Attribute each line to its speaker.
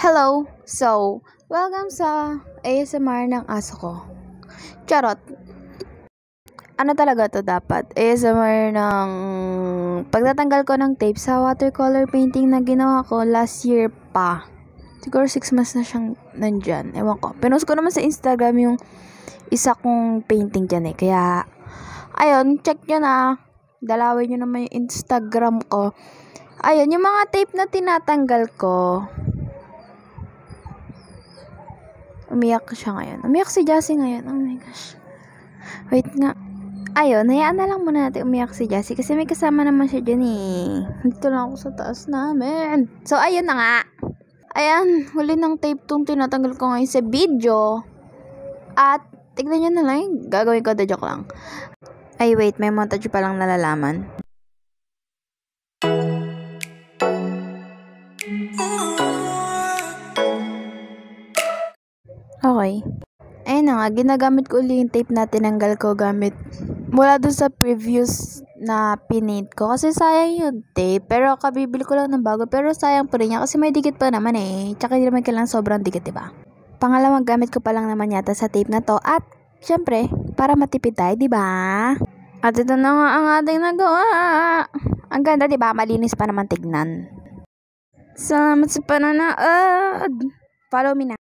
Speaker 1: Hello! So, welcome sa ASMR ng aso ko. Charot! Ano talaga to dapat? ASMR ng pagtatanggal ko ng tape sa watercolor painting na ginawa ko last year pa. Siguro 6 months na siyang nandyan. Ewan ko. Pinost ko naman sa Instagram yung isa kong painting dyan eh. Kaya, ayun, check nyo na. Dalawin nyo naman yung Instagram ko. Ayun, yung mga tape na tinatanggal ko, Umiyak siya ngayon. Umiyak si Jessie ngayon. Oh my gosh. Wait nga. Ayun, hayaan na lang muna natin umiyak si Jessie kasi may kasama naman siya dyan eh. Dito lang ako sa taas namin. So, ayun na nga. Ayan, huli ng tape tong tinatanggal ko ngayon sa video. At, tignan nyo na lang. Gagawin ko, the joke lang. Ay, wait, may montage pa lang nalalaman. Okay. Ayun na nga, ginagamit ko uli yung tape na tinanggal ko gamit mula dun sa previous na pinaint ko. Kasi sayang yung tape. Pero kabibili ko lang ng bago. Pero sayang pa rin niya kasi may dikit pa naman eh. Tsaka hindi naman kailangan sobrang dikit, diba? Pangalawang gamit ko pa lang naman yata sa tape na to. At, syempre, para matipid tayo, diba? At ito na nga ang ating nagawa. Ang ganda, diba? Malinis pa naman tignan. Salamat sa pananood. Follow me na.